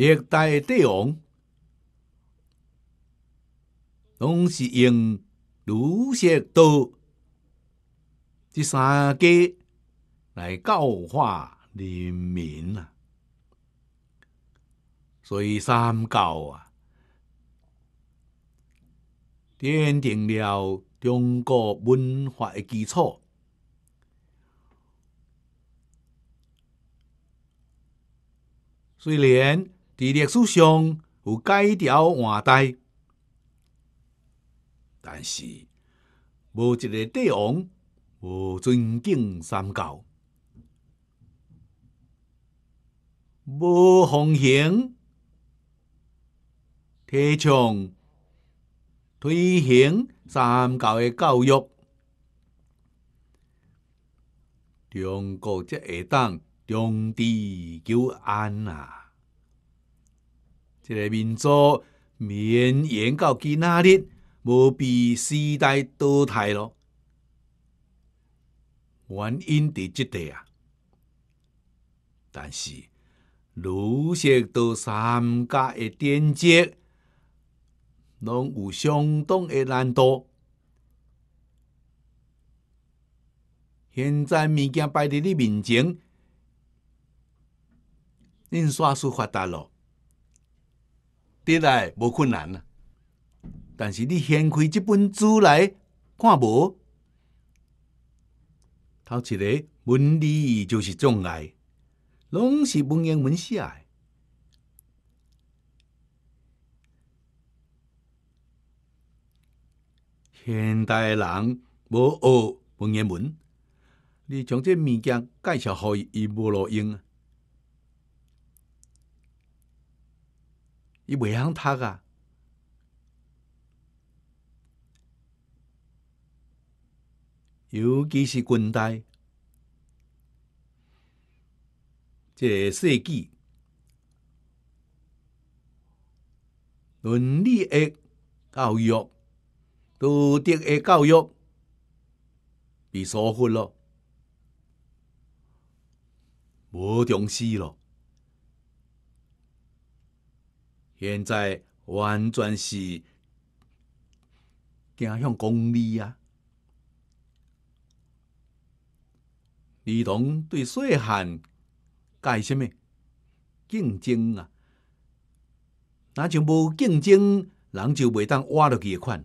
历代帝王拢是用儒学道这三家来教化人民啊，所以三教啊奠定了中国文化的基础，虽然在历史上有改朝换代，但是无一个帝王无尊敬三教，无奉行提倡推行三教的教育，中国则会党，中地久安啊！这个民族绵延到今仔日，无被时代淘汰咯。原因在即地啊！但是，如何做三加的连接，拢有相当的难度。现在物件摆在你面前，印刷术发达咯。来无困难呐，但是你掀开即本书来看无，头一个文字就是障碍，拢是文言文写。诶。现代人无学文言文，你从这物件介绍互伊，伊无路用。伊袂向读啊。尤其是近代，这世纪伦理的教育，道德的教育，被疏忽了，无重视了。现在完全是偏向公理啊！儿童对细汉该什么竞争啊？那就无竞争，人就袂当挖落去的款。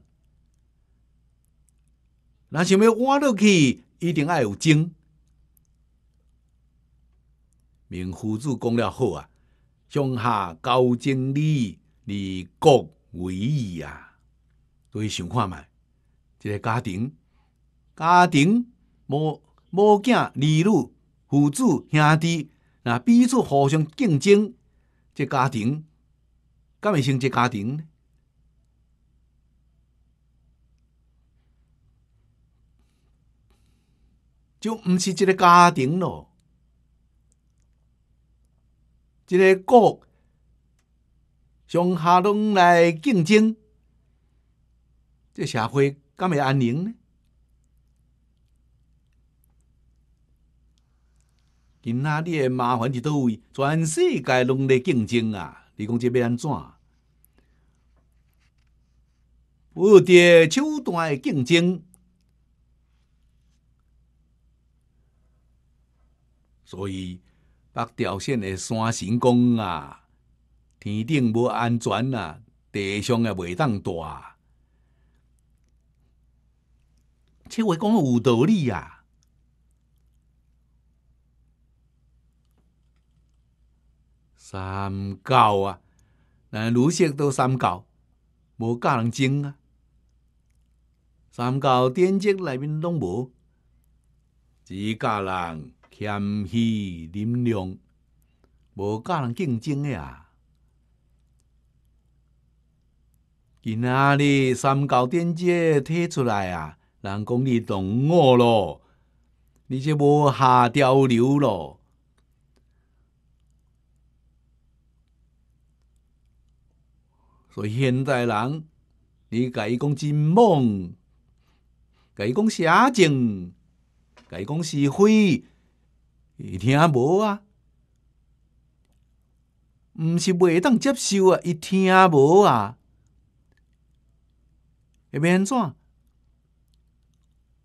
那想要挖落去，一定要有精。明夫子讲了好啊。上下高精利，利国为义啊！所以想看觅一个家庭，家庭无无囝、儿女、父子、兄弟若彼此互相竞争，这家庭，敢会成这家庭呢？就毋是一个家庭咯。一个国上下拢来竞争，这社会敢会安宁呢？今仔日麻烦是倒位，全世界拢在竞争啊！你讲这要安怎？无敌手段的竞争，所以。北条线的山神讲啊，天顶无安全啊，地上也袂当大。切话讲有道理啊。三教啊，那女线都三教，无教人精啊。三教典籍内面拢无，只教人。谦虚忍让，无教人竞争的啊！今仔日三高电机提出来啊，人讲你挡我咯，你这无下潮流咯。所以现在人，你伊讲真猛，甲伊讲正，甲伊讲是非。伊听无啊，毋是袂当接受啊！伊听无啊，会变怎？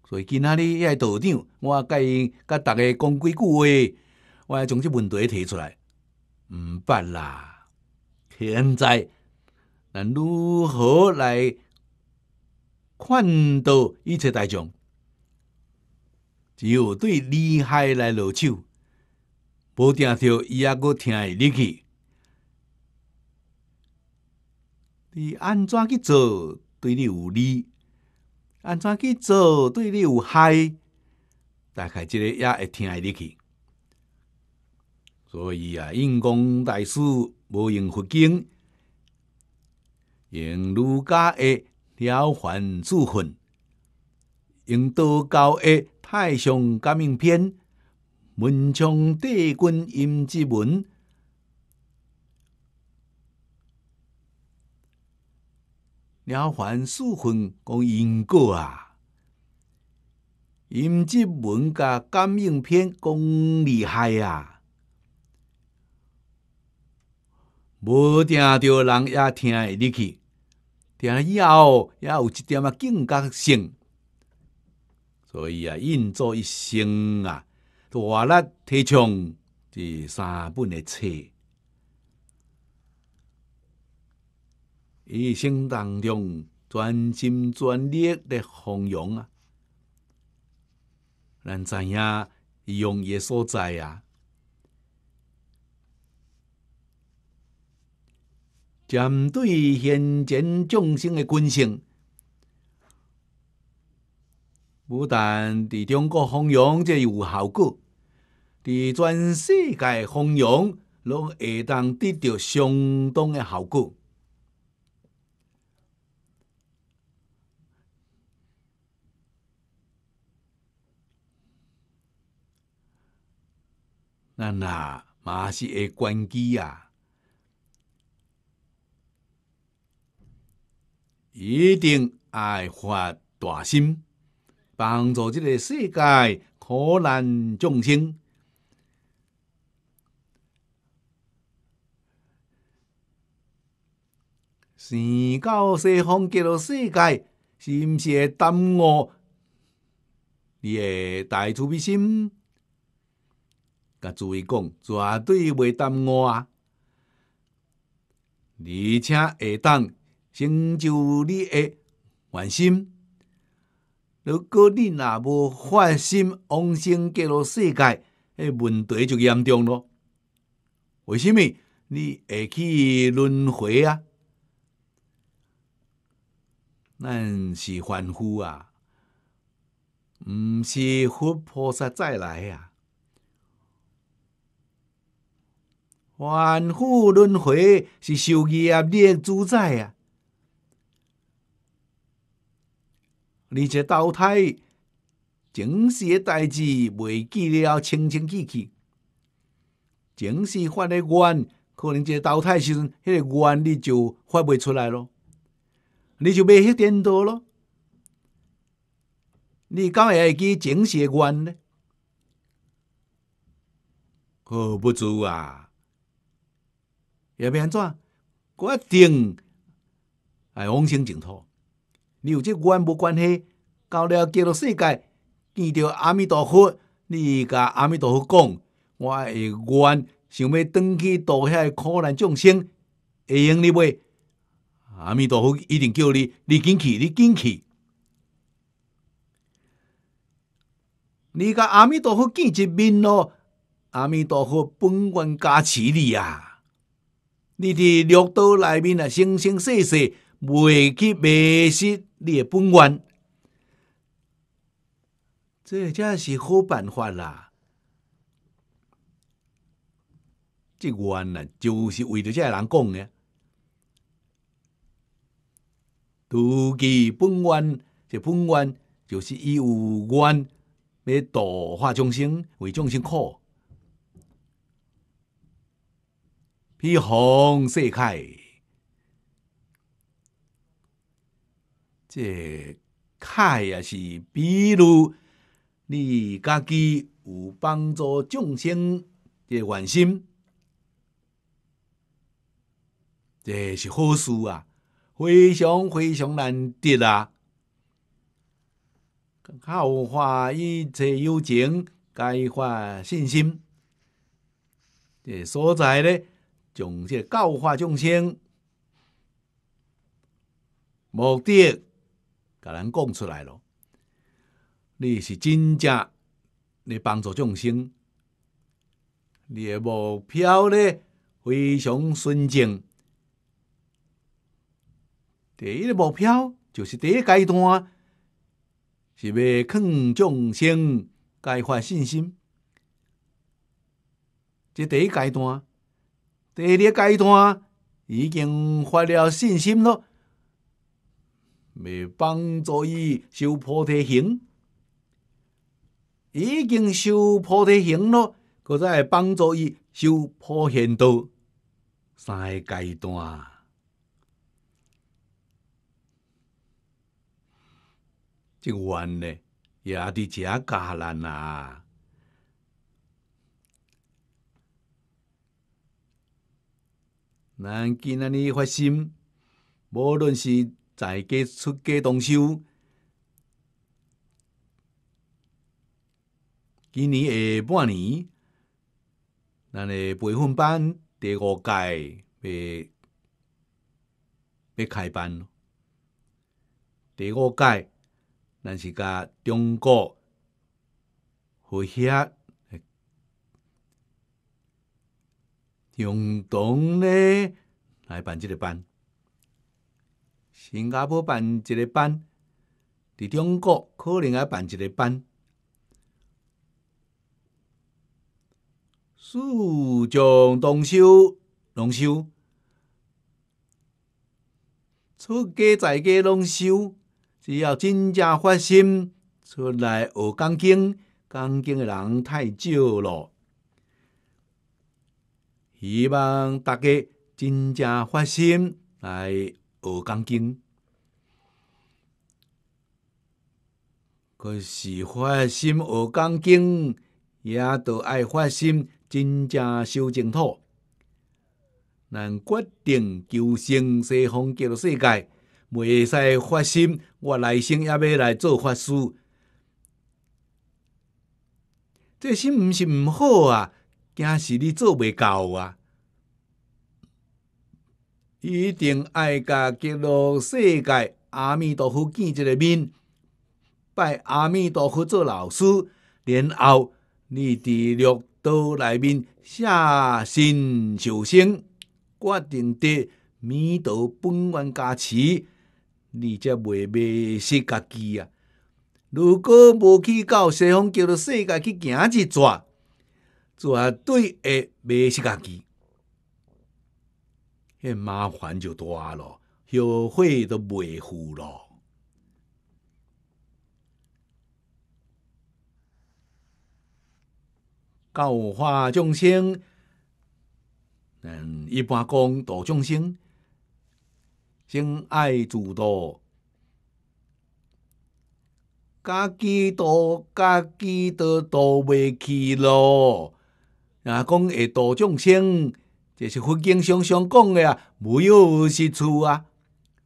所以今仔日迄个道长，我甲伊甲逐个讲几句话，我要将即问题提出来，毋捌啦！现在，咱如何来劝导一切大众？只有对厉害来落手，无听着伊也阁听会入去。你安怎去做对你有利？安怎去做对你有害？大概即个也会听会入去。所以啊，因公代书无用佛经，用儒家的了凡注分，用道教的。海上感应篇，文章底军音之文，了凡四分讲因果啊。音之文甲感应篇讲厉害啊。无定着人也听会入去，听了以后也有一点啊警觉性。所以啊，运作一生啊，大力提倡这三本的册。一生当中专心专力的弘扬啊，咱影伊用也所在啊，针对现前众生的根性。不但在中国弘扬，即有效果；在全世界弘扬，拢会当得到相当的效果。咱那嘛是会关机啊，一定爱发大心。帮助这个世界苦难众生，传到西方极乐世界，是毋是会耽误？你嘅大慈悲心，甲诸位讲绝对袂耽误啊！而且会当成就你的愿心。如果你哪无发心往生极乐世界，迄问题就严重咯。为什么？你会去轮回啊？咱是凡夫啊，唔是佛菩萨再来啊。凡夫轮回是受业力主宰啊。你一个投胎，前世的代志未记了，清清气气。前世发的愿，可能即个投胎时阵迄个愿你就发袂出来咯，你就欲去颠倒咯。你噶会记前世的愿呢？可不止啊，要要安怎决定，哎，往生净土。你有即缘无关系，到了极乐世界，见到阿弥陀佛，你甲阿弥陀佛讲：我诶愿，想要登去到遐苦难众生，会用你袂？阿弥陀佛一定叫你，你进去，你进去。你甲阿弥陀佛见一面咯，阿弥陀佛本愿加持你啊！你伫六道内面啊，生生世世未去迷失。诶本愿，这才是好办法啦！这愿啊，就是为着这些人讲的。度其本愿，这本愿就是以有愿为度化众生为众生苦，披红色铠。这开也是，比如你家己有帮助众生的愿心，这是好事啊，非常非常难得啊！教化一切有情，改化信心，这所在呢，从这教化众生目的。甲咱讲出来咯。你是真正咧帮助众生，你诶目标咧非常纯正。第一个目标就是第一阶段，是要劝众生开发信心。这第一阶段，第二阶段已经发了信心咯。帮助伊修菩提行，已经修菩提行咯，佫再帮助伊修菩提道，三个阶段。即个愿呢，也伫遮教咱啊！咱今仔日发心，无论是。在加出加今年下半年，咱的培训班第五届要要开班了。第五届，那是甲中国和共同党来办这个班。新加坡办一个班，在中国可能也办一个班。四将动手，动手出家在家拢修，只要真正发心出来学钢筋，钢筋的人太少了。希望大家真正发心来。学钢筋。可是发心学钢筋，也得爱发心真正修净土。咱决定求生西方极乐世界，未使发心，我来生也要来做法师。这心毋是毋好啊，惊是你做未到啊。一定爱甲极乐世界阿弥陀佛见一个面，拜阿弥陀佛做老师，然后你伫六道内面下信求生，决定得弥陀本愿加持，你则袂迷失家己啊！如果无去到西方极乐世界去行一转，绝对会迷失家己。那麻烦就大咯，后悔都袂赴咯。教化众生，嗯，一般讲度众生，先爱自多，家己多，家己的都袂去咯。啊，讲会度众生。这是佛经上常讲的啊，无有是处啊，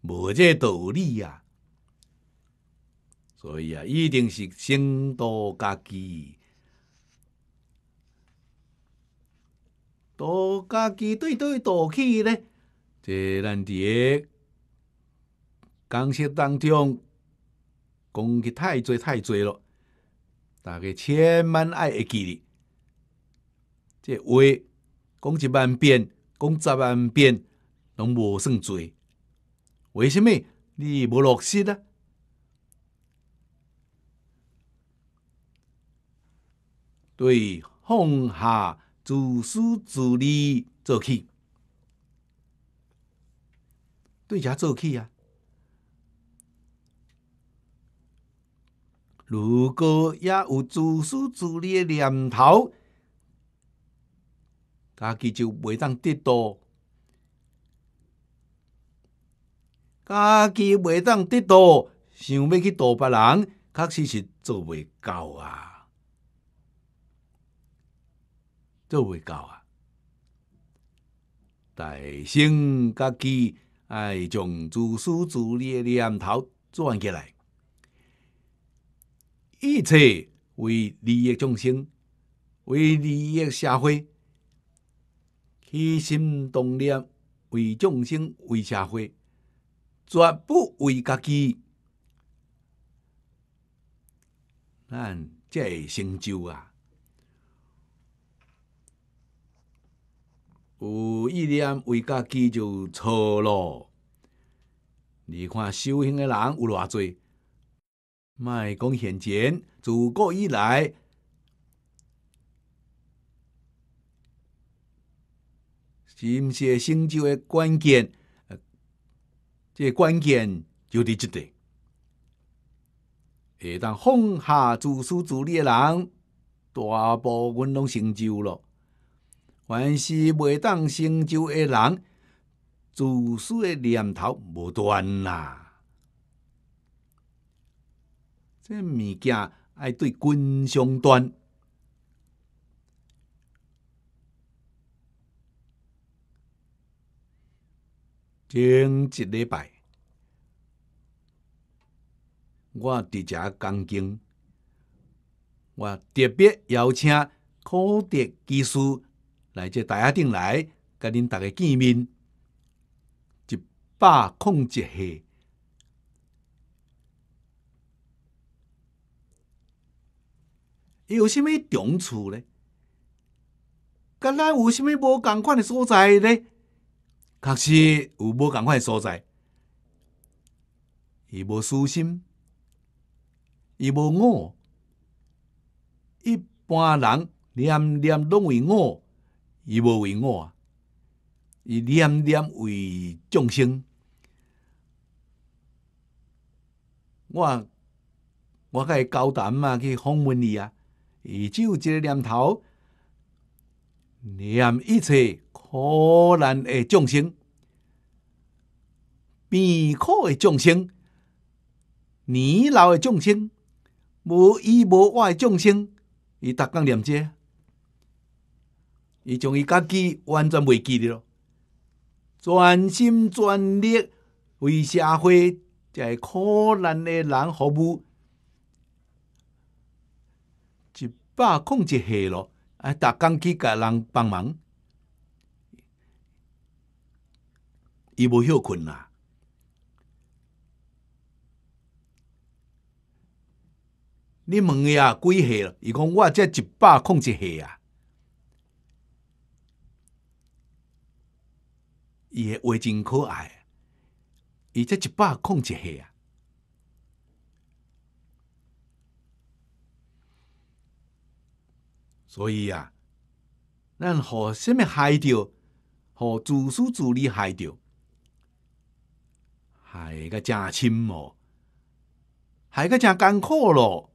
无这道理啊。所以啊，一定是先度家己，度家己对对道去咧。这咱在讲说当中，讲去太多太多咯，大家千万爱会记哩。这话。讲一万遍，讲十万遍，拢无算罪。为什么你无落实啊？对放下自私自利做起，对啥做起啊？如果也有自私自利的念头，家己就袂当得到，家己袂当得到，想要去渡别人，确实是做袂到啊，做袂到啊。大圣，家己爱将自私自利的念头转过来，一切为利益众生，为利益社会。以心动念为众生为社会，绝不为家己。即这成就啊，有意念为家己就错咯。你看修行的人有偌济，卖讲现前，自古以来。是不是成就的关键？这关键就在这点。会当放下自私自利的人，大部分拢成就了。凡是未当成就的人，自私的念头无断啊。这物件爱对君上端。整一礼拜，我伫遮讲经，我特别邀请考技技师来这台厦顶来，甲恁逐个见面，一把控一下。有啥物长处咧？甲咱有啥物无共款诶所在咧？确实有无共款所在，伊无私心，伊无我。一般人念念拢为我，伊无为我啊，伊念念为众生。我我甲伊交谈嘛，去访问伊啊，伊只有一个念头，念一切。苦难的众生，病苦的众生，年老的众生，无依无倚的众生，伊逐工念接，伊将伊家己完全袂记得咯，全心全力为社会在苦难的人服务，一把控一下咯，啊，逐工去甲人帮忙。伊无休困啊，你问伊啊，几岁了？伊讲我这一百空一岁啊！伊个话真可爱，伊这一百空一岁啊！所以啊，咱互什物害着，互自私自利害着。还个真深哦，还个真艰苦咯。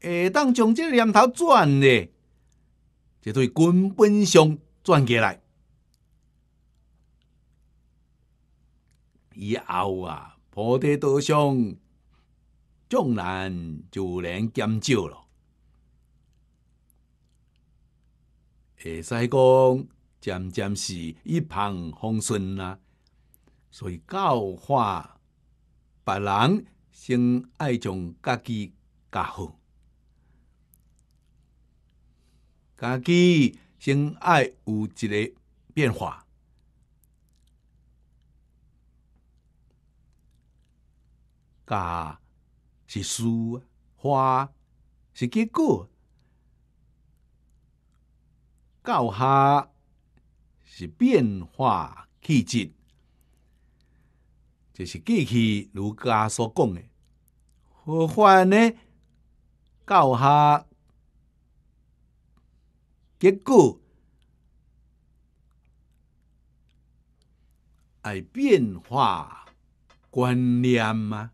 会当将个念头转嘞，就对根本上转过来。以后啊，菩提道上众人自然减少咯。会使讲，渐渐是一帆风顺啦。所以教化别人，先爱将家己教好，家己先爱有一个变化。教是书，化是结果，教化是变化气质。就是过去儒家所讲的，佛法呢？教他结果爱变化观念吗？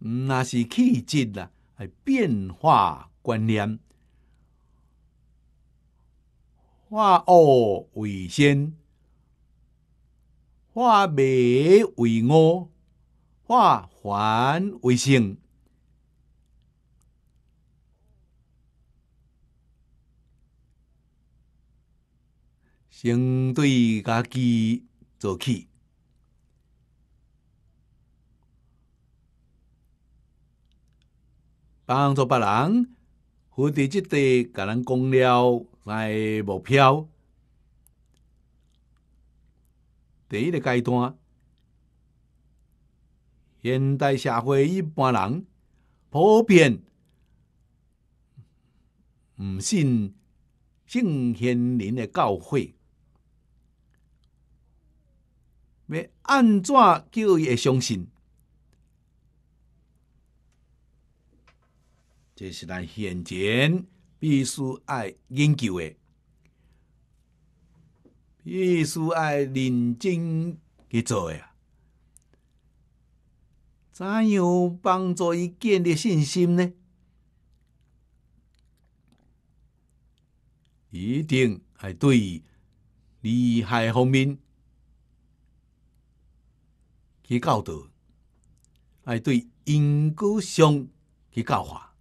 那是气质啦，爱变化观念化恶为先。化美为恶，化繁为简，先对家己做起，帮助别人，和对即对甲咱讲了来目标。第一个阶段，现代社会一般人普遍毋信圣贤人的教诲，要按怎叫伊相信？这是咱现前必须爱研究的。必须爱认真去做呀！怎样帮助伊建立信心呢？一定系对利害方面去教导，爱对因果上去教化。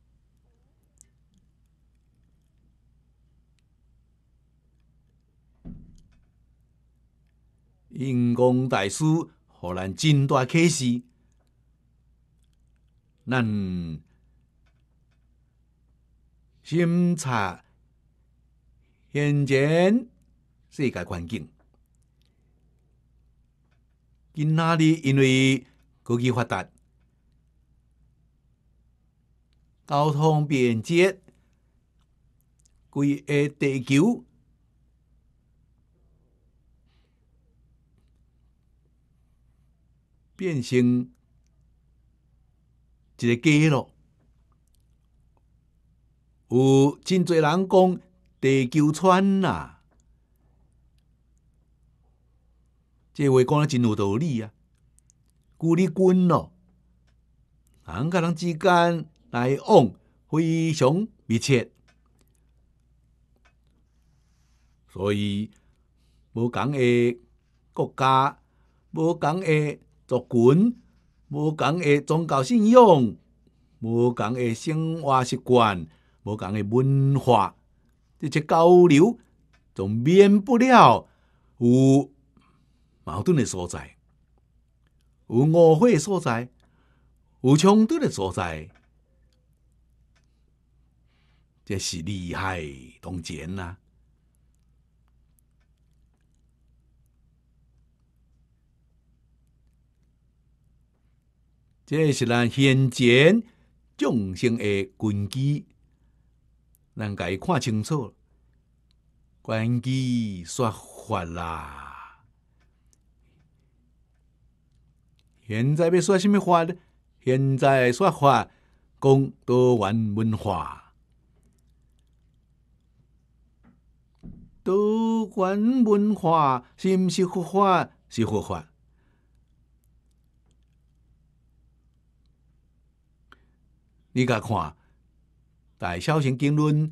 因公大事，互难真大启示，咱审查现今世界环境，今仔日因为科技发达、交通便捷，规个地球？变成一个鸡咯，有真侪人讲地球穿啊，这话讲得真有道理啊。距离近咯，人甲人之间来往非常密切，所以无讲诶国家，无讲诶。族群无共嘅宗教信仰，无共嘅生活习惯，无共嘅文化，这些交流就免不了有矛盾的所在，有误会所在，有冲突的所在，这是厉害同尖啊。这是咱现前众生的根基，咱该看清楚，根基说法啦。现在要说什么法呢？现在说法讲多元文化，多元文化是毋是佛法？是佛法。你甲看，《大小贤经论》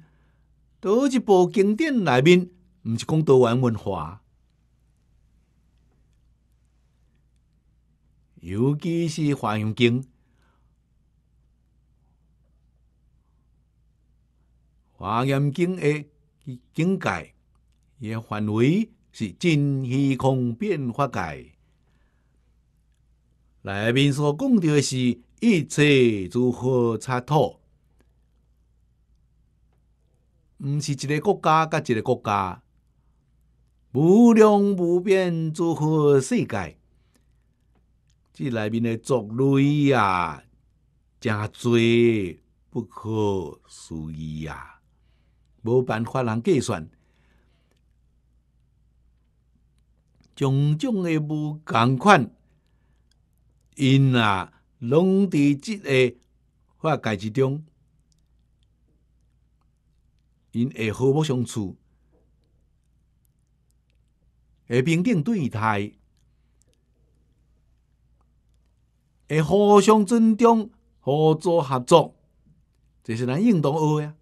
多一部经典，内面毋是讲多元文化，尤其是《华严经》。《华严经》的境界伊的范围是真虚空变化界，内面所讲到是。一切如何参透？毋是一个国家，甲一个国家，无量无边，如何世界？即内面诶种类啊，加多不可思议啊，无办法通计算。种种诶无共款，因啊。拢伫即个化解之中，因会和睦相处，会平等对待，会互相尊重、互助合作，这是咱应当学呀。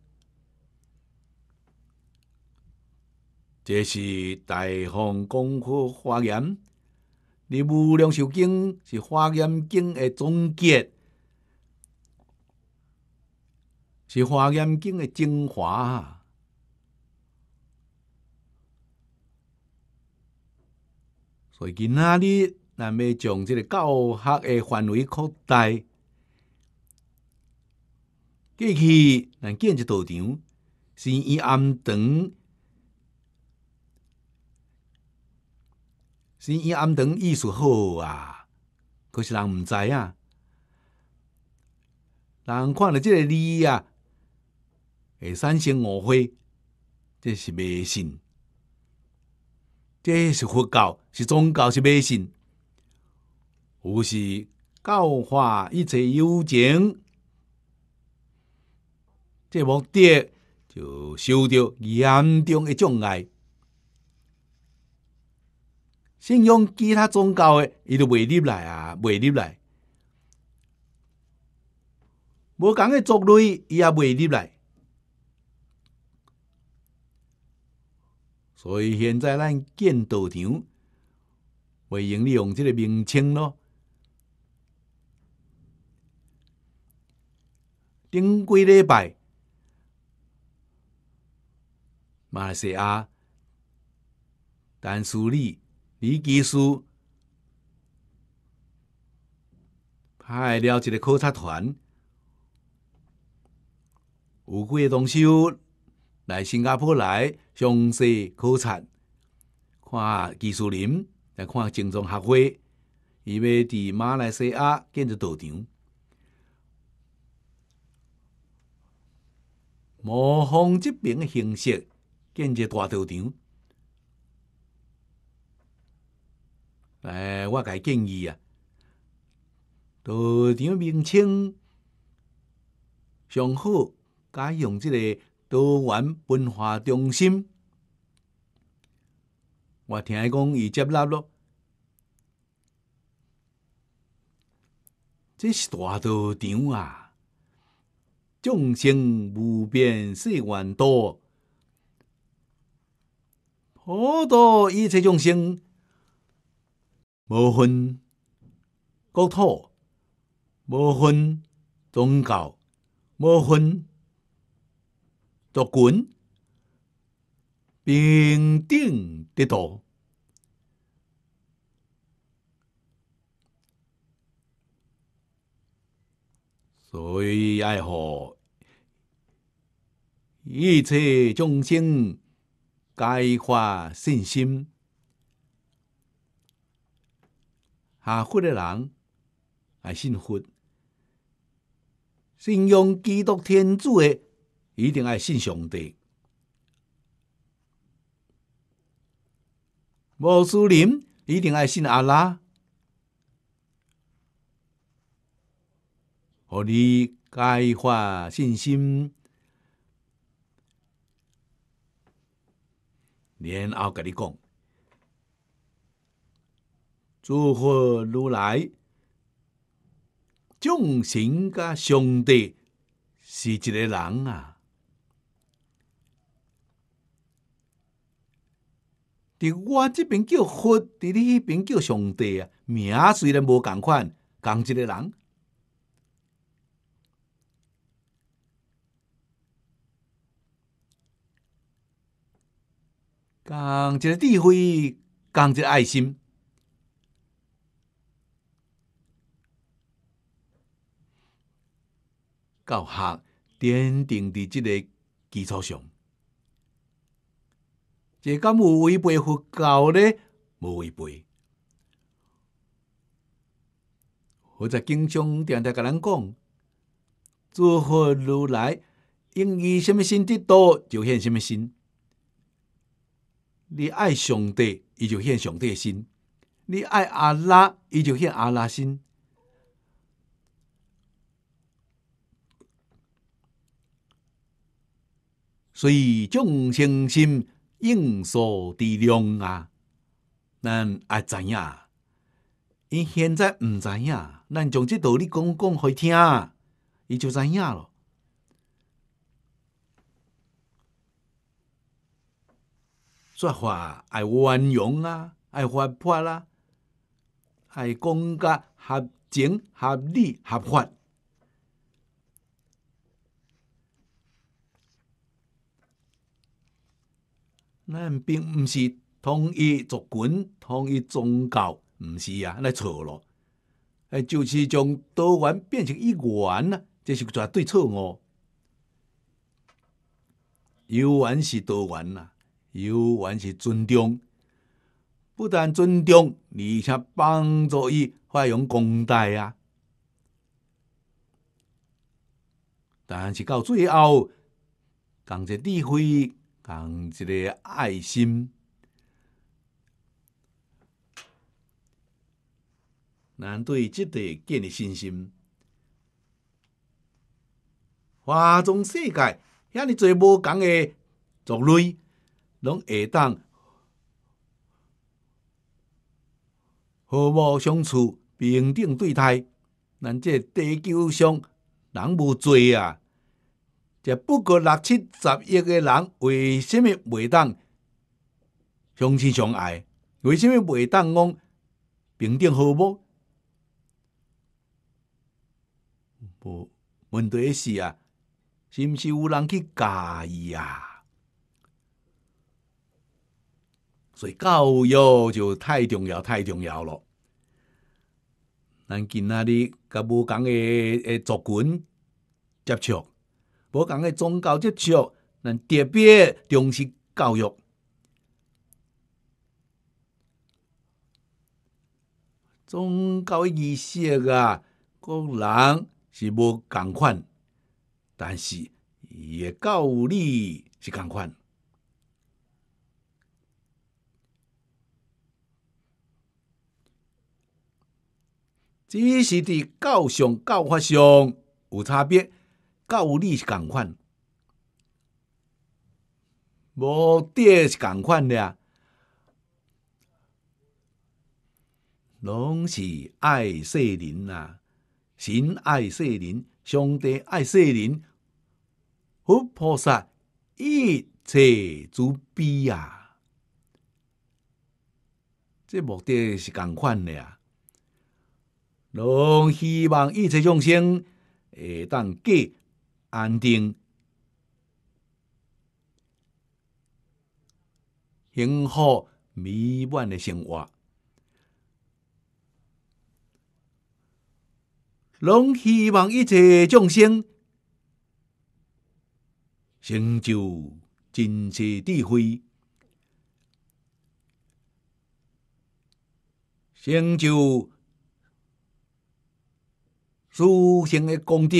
这是大雄公夫发言。你无量寿经是华严经的总结，是华严经的精华。所以，今仔日，难要将即个教学的范围扩大。过去咱建一道场是以暗堂。是因安堂意思好啊，可是人毋知啊，人看着即个字啊，会三生五会，这是迷信，这是佛教，是宗教，是迷信，有是教化一切幽情，这目的就受到严重的障碍。信仰其他宗教的，伊著袂入来啊，袂入来。无共的族类，伊也袂入来。所以现在咱建道场，会利用即个名称咯。顶几礼拜，马来西亚、丹斯里。李技术派了一个考察团，有几个同事来新加坡来详细考察，看技术林，来看正宗学会，伊要伫马来西亚建一道场，模仿即边的形式，建一个大道场。诶，我伊建议啊，都点名称，上好改用即个多元文化中心。我听讲伊接纳咯，这是大道场啊！众生无边，世缘多，普度一切众生。无分国土，无分宗教，无分族群，平等得道。所以爱护一切众生，皆发信心。下佛的人爱信佛，信仰基督天主的一定爱信上帝。穆斯林一定爱信阿拉。互你开化信心，然后甲你讲。诸佛如来、众神加上帝，是一个人啊！伫我即边叫佛，伫你迄边叫上帝啊。名虽然无共款，共一个人。共一个智慧，共一个爱心。教学奠定伫即个基础上，这敢有违背佛教呢？无违背。我在经常常台个人讲，诸佛如来，应以什么心得多，就现什么心。你爱上帝，伊就献上帝心；你爱阿拉，伊就献阿拉心。所以众生心应受之量啊，咱爱知影，伊现在毋知影，咱将即道理讲讲互伊听，伊就知影了。说话爱宽容啊，爱活泼啦，爱讲甲合情、合理、合法。咱并毋是统一族群、统一宗教，毋是啊，那错了。哎，就是将多元变成一元啊，这是绝对错误。多元是多元啊，多元是尊重，不但尊重，而且帮助伊发扬光大啊。但是到最后，一个智慧。共一个爱心，咱对即个建立信心。花中世界，遐尼侪无共诶族类，拢会当和睦相处、平等对待。咱这地球上人无侪啊。这不过六七十亿个人，为什么袂当相亲相爱？为什么袂当讲平等和睦？不，问题是啊，是毋是有人去教伊啊？所以教育就太重要，太重要了。咱今仔日甲无讲诶诶，族群接触。无共诶宗教接触，咱特别重视教育。宗教意识啊，个人是无共款，但是伊诶教育是共款，只是伫教上、教法上有差别。教力是共款，目的同款的呀，拢是爱世人啊，神爱世人，上帝爱世人，佛菩萨一切慈悲啊。这目的是共款的啊，拢希望一切众生会当解。安定、幸福、美满的生活，拢希望一切众生成就真切的慧，成就殊胜的功德。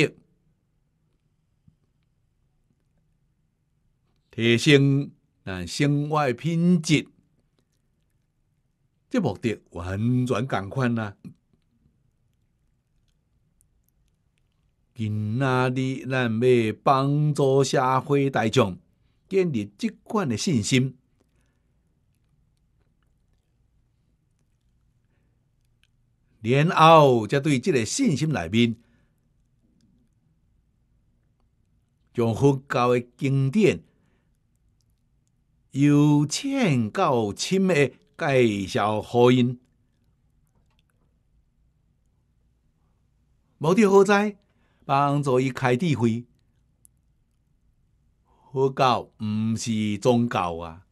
提升咱生诶品质，这目的完全共款啦。今仔日咱要帮助社会大众建立即款诶信心，然后则对即个信心内面，将佛教的经典。由浅到深的介绍福音，无得好在帮助伊开智慧？佛教毋是宗教啊，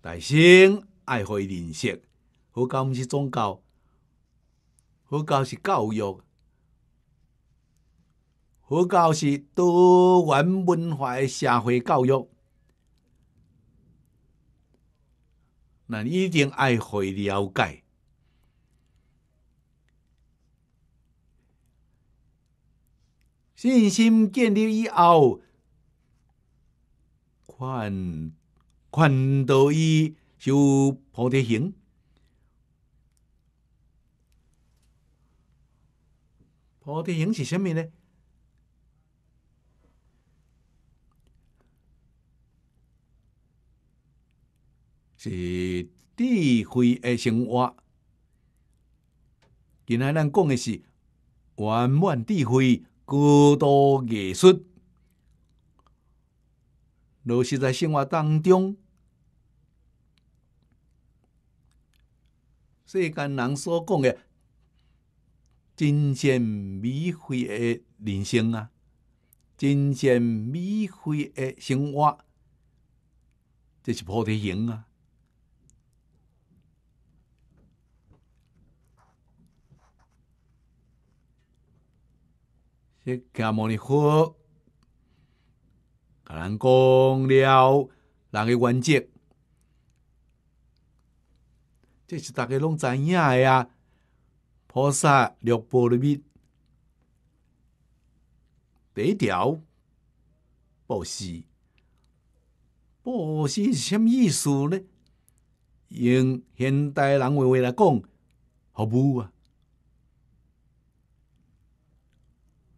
大圣爱伊认识佛教毋是宗教，佛教是教育。佛教是多元文化社会教育，咱一定爱会了解。信心建立以后，看看到伊修菩提行。菩提行是什物呢？是智慧的生活，今仔咱讲的是圆满智慧、高度艺术，落实在生活当中。世间人所讲的，真善美慧的人生啊，真善美慧的生活，这是菩提行啊。这讲尼佛，甲咱讲了人的原则，这是大家拢知影的啊。菩萨六波罗蜜第一条，布施，布施是什么意思呢？用现代的人话来讲，服务啊。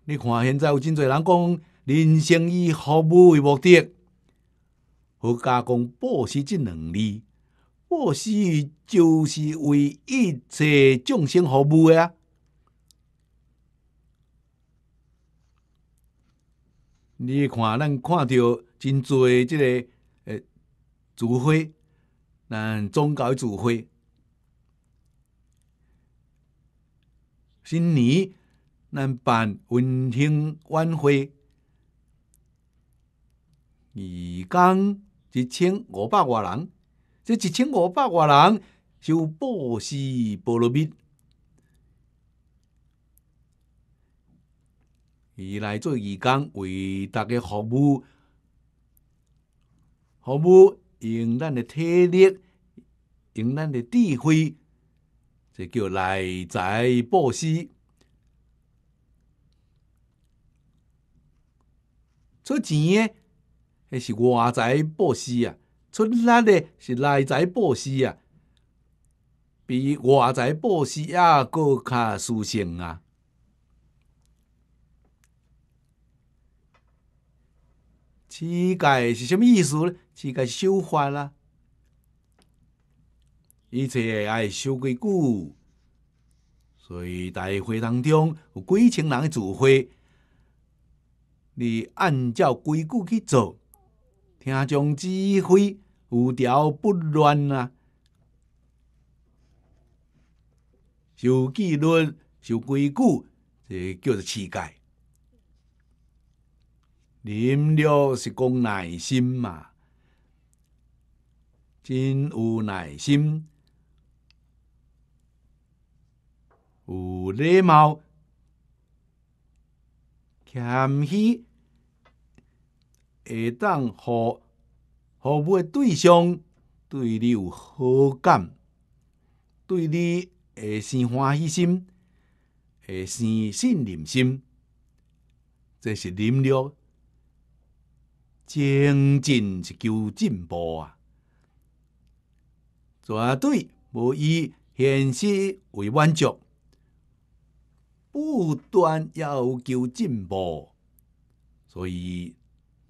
你看现在有真侪人讲，人生以服务为目的，佛家讲布施即两字，布施就是为一切众生服务啊。你看，咱看到真侪即个诶，助会，咱宗教助会，新年。咱办文馨晚会，义工一千五百多人，这一千五百多人有布施、波罗蜜，伊来做义工为大家服务，服务用咱的体力，用咱的智慧，这叫来财布施。出钱的，迄是外在布施啊；出力的是内在布施啊，比外在布施啊，搁较殊胜啊。乞丐是甚物意思？乞丐修法啦，一切爱修几久？所以大会当中有几千人聚会。你按照规矩去做，听从指挥，有条不乱啊！守纪律、守规矩，这叫做气概。第六是讲耐心嘛，真有耐心，有礼貌。谦虚会当互让物对象对你有好感，对你会生欢喜心，会生信任心，这是忍力。精进是求进步啊！绝对无以现实为满足。不断要求进步，所以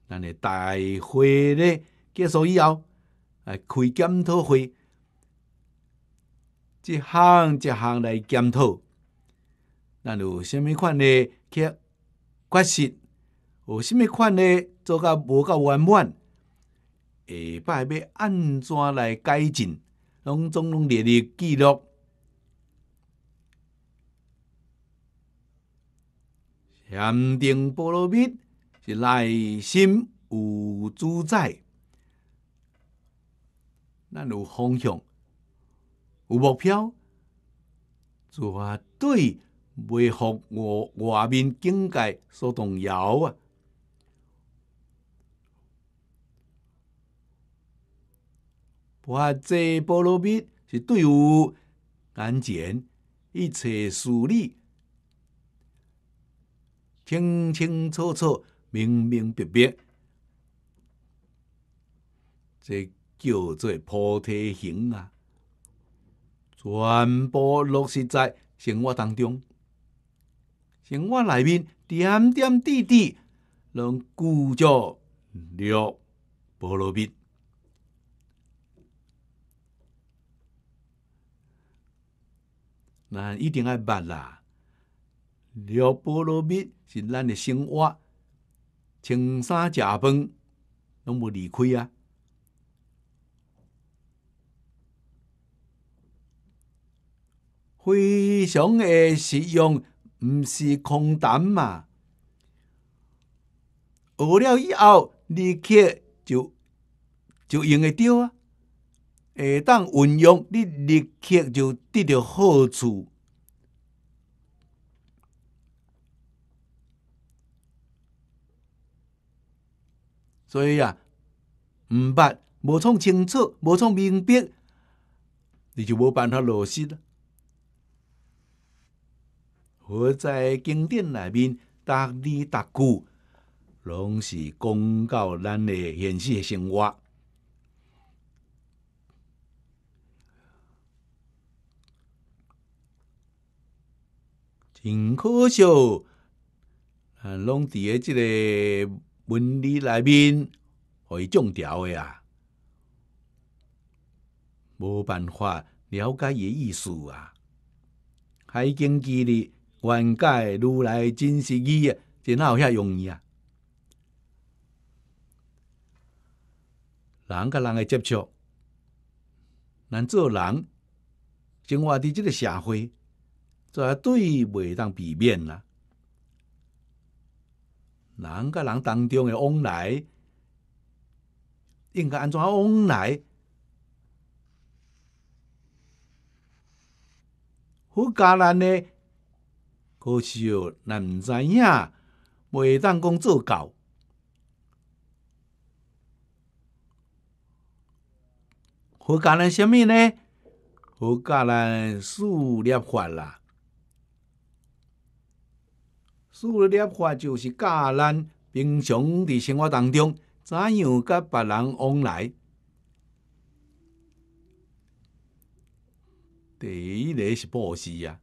咱的大会咧结束以后，来开检讨会，一项一项来检讨。咱有甚物款的缺缺失？有甚物款的做甲无够完满？下摆要安怎来改进？拢总拢列入记录。安定波罗蜜是内心有主宰，咱有方向，有目标，做对，袂服外外面境界所动摇啊！我这波罗蜜是对于眼前一切事理。清清楚楚、明明白白，这叫做菩提行啊！全部落实在生活当中，生活里面点点滴滴拢故作了波罗蜜，咱一定爱捌啦！了波罗蜜。是咱的生活、穿衫、食饭，拢无离开啊！非常的实用，毋是空谈嘛。学了以后，立刻就就用得到啊！会当运用，你立刻就得到好处。所以啊，毋捌，无创清楚，无创明白，你就无办法落实。活在经典内面逐字逐句，拢是讲到咱的现实生活。真可惜，啊，拢诶即个。文理内面互伊讲条的啊，无办法了解伊诶意思啊。海经济里，冤盖如来真实意啊，真好遐容易啊。人甲人诶接触，咱做人，生活伫即个社会，绝对袂当避免啦。人甲人当中诶往来，应该安怎往来？佛教人呢？可惜哦，毋知影，未当讲做教。佛教人虾米呢？佛教人数念法啦。塑料化就是教咱平常伫生活当中怎样甲别人往来。第一个是布施啊，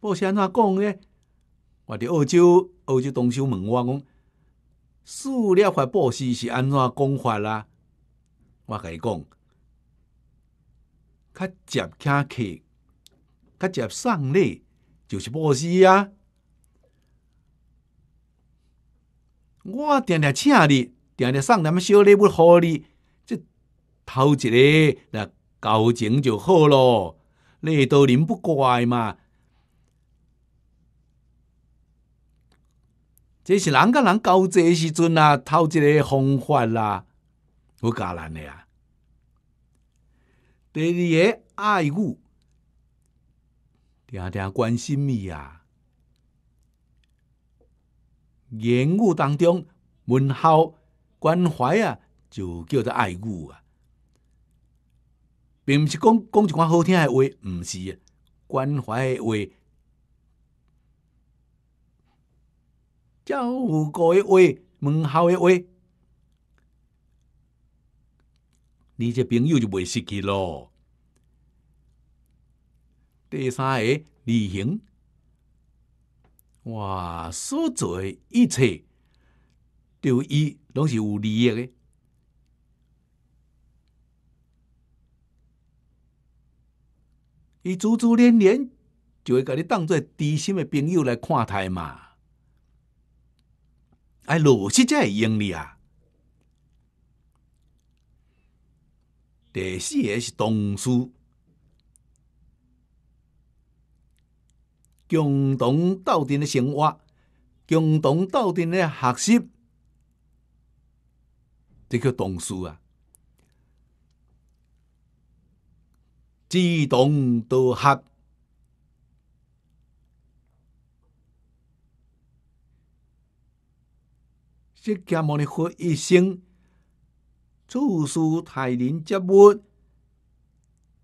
布施安怎讲呢？我伫澳洲，澳洲同学问我讲，塑料化布施是安怎讲法啦？我甲伊讲。较接客客，较接送礼，就是无事啊！我定定请你，定定送点小礼物互你，这头一个那交情就好咯。那都人不来嘛。这是人甲人交诶时阵啊，头一个方法啦，我教咱诶啊。二个爱故，点点关心伊啊。言语当中问候关怀啊，就叫做爱故啊，并毋是讲讲一寡好听，诶话，毋是关怀的话，照顾改话，问候的话。你这朋友就袂失去咯。第三个，利行，哇，所做的一切，对伊拢是有利益的。伊年年就会甲你当做知心的朋友来看待嘛。哎，老师则会用你啊！第四个是同事，共同斗阵的生活，共同斗阵的学习，这叫同事啊，志同道合，世间莫尼佛一生。处事待人接物，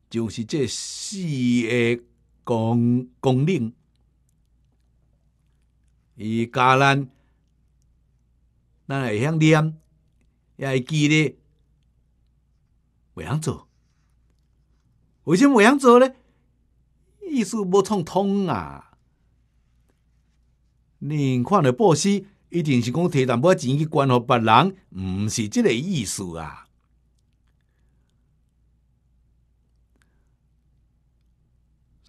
就是即四个功功能。伊教咱，咱会晓念，也会记咧，袂晓做。为什么袂晓做咧？意思要创通啊！恁看了布施。一定是讲摕淡薄钱去关乎别人，毋是即个意思啊。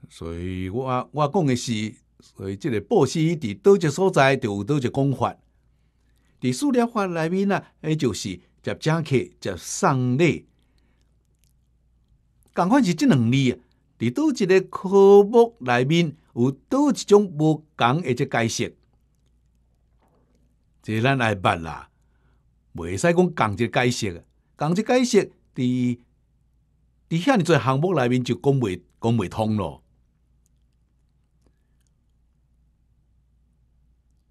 所以我我讲的是，所以即个布施伫倒一个所在就有倒一个讲法。伫数量法内面啊，迄就是接正客、接送礼，共款是即两字。伫倒一个科目内面有倒一种无共的即解释。即咱来捌啦，袂使讲共个解释，共个解释伫伫遐尔侪项目内面就讲袂讲袂通咯。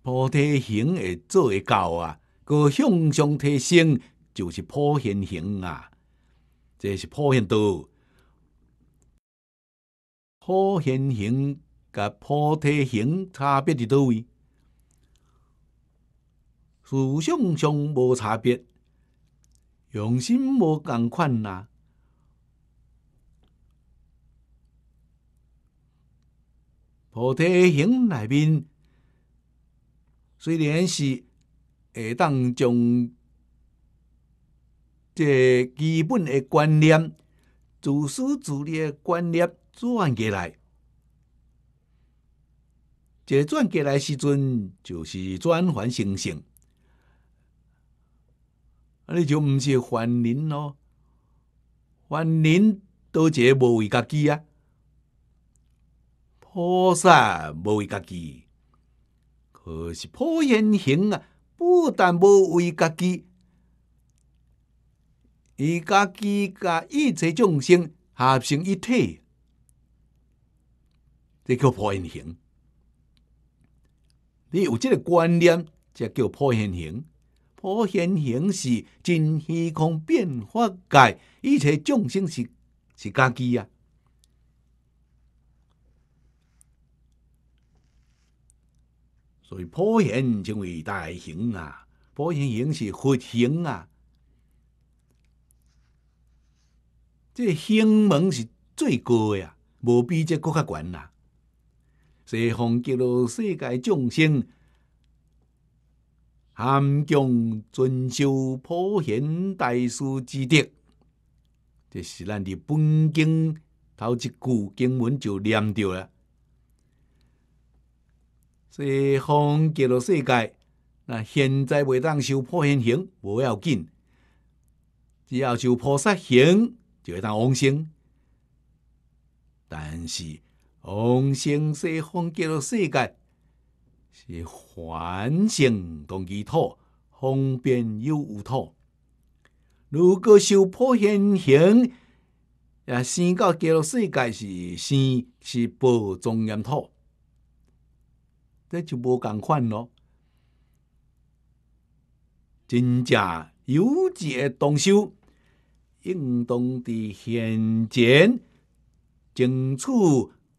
菩提行会做会到啊，个向上提升就是普贤行啊，这是普贤道。普贤行甲菩提行差别伫倒位。思想上无差别，用心无共款呐。菩提行内面，虽然是下当将这基本的观念、自私自利的观念转过来，这转过来时阵就是转还成性。啊，你就毋是凡人咯？凡人都个无为家己啊，菩萨无为家己，可是普贤行啊，不但无为家己，伊家己甲一切众生合成一体，这叫普贤行。你有即个观念，才叫普贤行。普贤行是真空变化界，一切众生是是家己啊。所以普贤称为大行啊，普贤行是佛行啊。这行门是最高诶啊，无比这国较悬啊。西方极乐世界众生。含养、遵守、普贤大师之德，这是咱的本经。头一句经文就念着了，西方极乐世界。那现在未当修普贤行，无要紧，只要修菩萨行就会当往生。但是往生西方极乐世界。是环形同基础，方便又有土。如果受破现行，也生到极乐世界是生是报中严土，这就无共款咯。真正有节动手，应当伫现前争取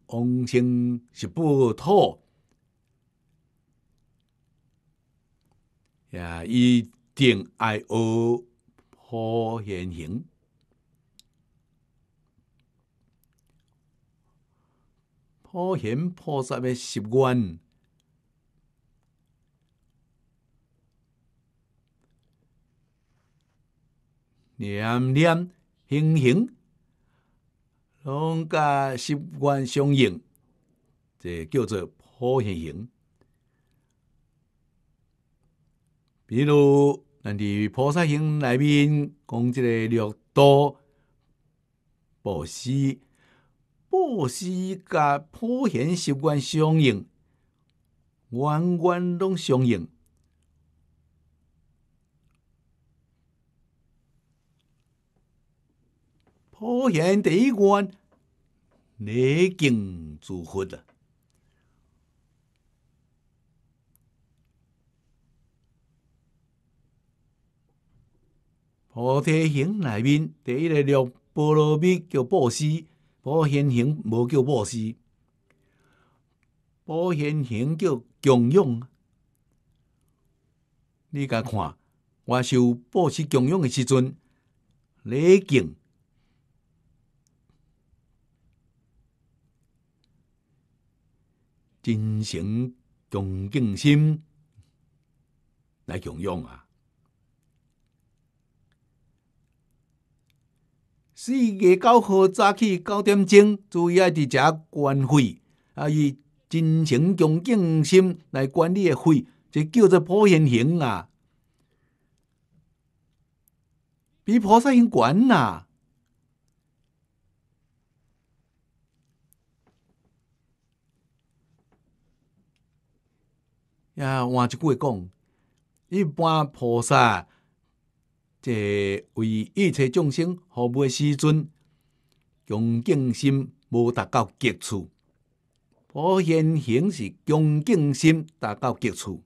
王生是不土。呀，一定爱学好现行，好现菩萨的习惯，念念行行，拢甲习惯相应，这叫做破现行。比如咱伫菩萨行内面讲即个六道布施、布施甲普贤习惯相应，完完拢相应，普贤第一关，礼敬经佛会菩提行内面第一个六波罗蜜叫布施，布现行无叫布施，布现行叫供养。你甲看，我修布施供养的时阵，你敬，真诚恭敬心来供养啊。四月九号早起九点钟，主要在遮家关肺，啊，以真诚恭敬心来管理诶肺，就叫做菩萨行啦，比菩萨行悬啦。呀，换一句讲，一般菩萨。这为一切众生，服务的时阵，恭敬心无达到极处，普贤行是恭敬心达到极处，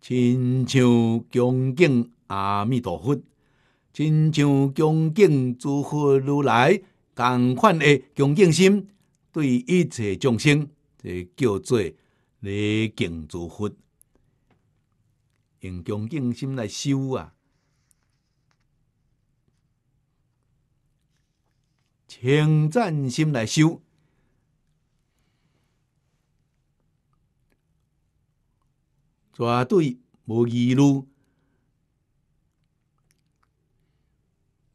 亲像恭敬阿弥陀佛，亲像恭敬诸佛如来，同款的恭敬心对一切众生，这叫做礼敬诸佛。用恭敬心来修啊，称赞心来修，绝对无疑虑，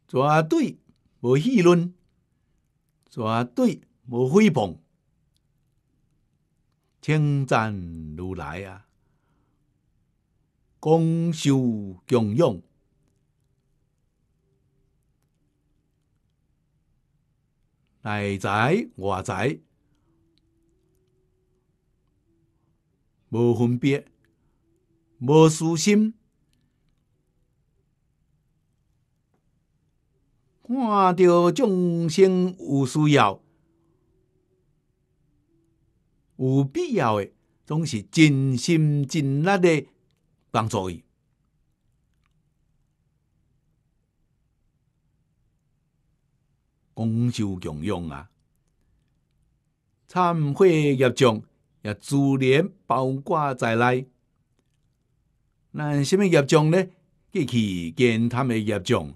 绝对无议论，绝对无诽谤，称赞如来啊。共受穷养。内在外在无分别，无私心，看到众生有需要、有必要的，总是尽心尽力的。帮助伊，广州强用啊！参会业将也自然包括在内。那什么业将呢？及去见他们的业将，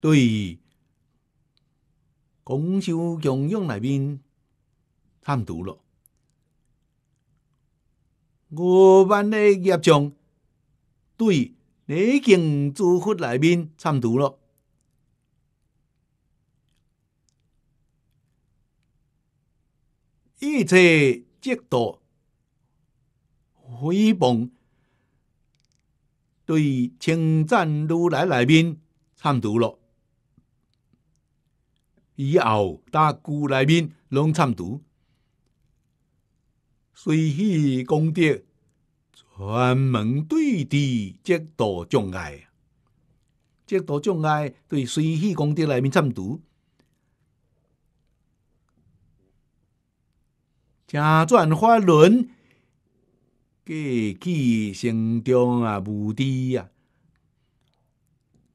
对，广州强用内面参读了。五万的业障，对，你已经诸佛里面参读了，一切劫道诽谤，对，称赞如来里面参读了，以后大故里面拢参读。随喜功德，专门对敌，直道障碍，直道障碍对随喜功德内面参多。假转花轮，过去成中啊，无知啊，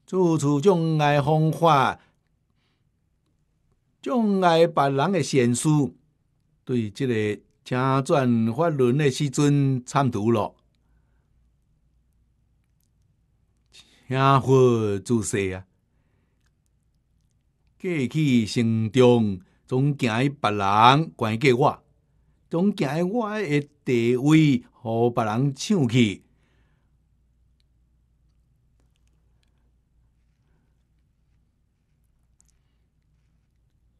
处处障碍方法，障碍别人的善事，对即个。请转法轮的时阵参头了，请佛注释啊，过去心中总惊伊别人关过我，总惊伊我的地位互别人抢去。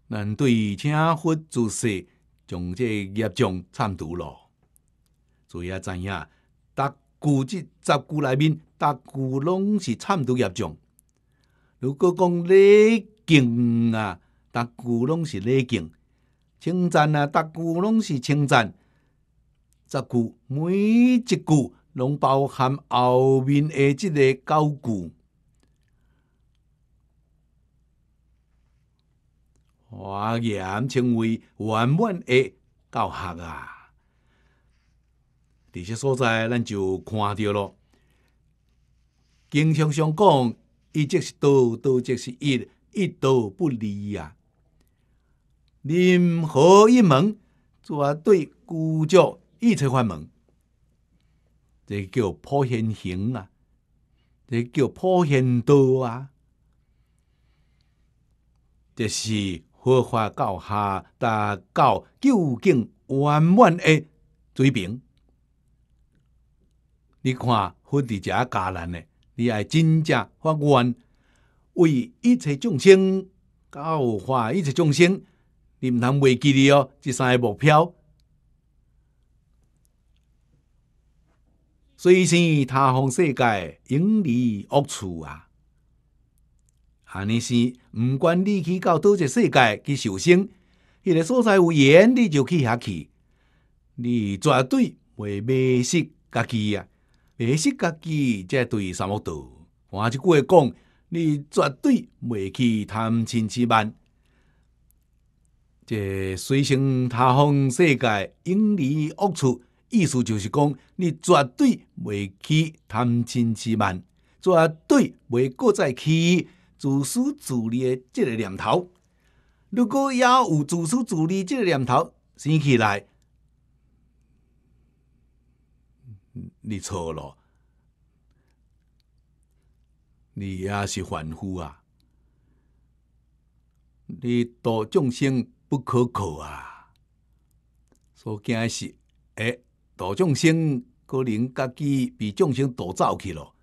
那对请佛注释。从这业障参读咯，你也知影，逐句即十句内面，逐句拢是参读业障。如果讲礼敬啊，逐句拢是礼敬；称赞啊，逐句拢是称赞。十句每一句拢包含后面诶即个高句。华严成为圆满的教学啊！这些所在，咱就看到了。经常上讲，伊即是道，道即是一，一道不离啊。任何一门，绝对孤照一切法门。这叫普贤行啊，这叫普贤道啊，这是。佛法教下达到究竟圆满的水平，你看佛在遮家人呢，你要真正发愿为一切众生教化一切众生，你毋能未记哦，这三个目标？虽以是他方世界远离恶处啊。安尼是毋管你去到倒一个世界去受伤，迄个所在有缘，你就去遐去。你绝对袂迷失家己啊，迷失家己才对三漠道。换一句话讲，你绝对袂去贪嗔痴万。这随身踏方世界，引离恶处，意思就是讲，你绝对袂去贪嗔痴万，绝对袂搁再去。自私自利的即个念头，如果也有自私自利即个念头生起来，你错了，你也是凡夫啊！你度众生不可靠啊！所惊是，诶，度众生可能家己被众生度走去咯，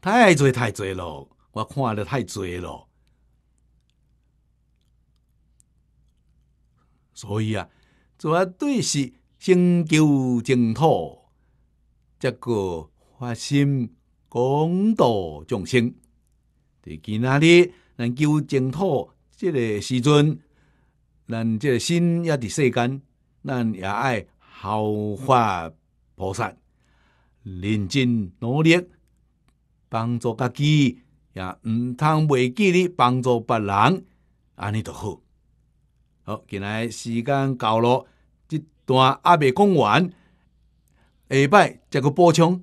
太侪太侪咯。我看的太醉了，所以啊，绝对是先求净土，这个发心广度众生。伫今仔日，咱求净土即个时阵，咱即个心也伫世间，咱也爱效法菩萨，认真努力帮助家己。也唔通袂记哩，帮助别人，安尼就好。好，今来时间到咯，这段阿未讲完，下摆再个补充。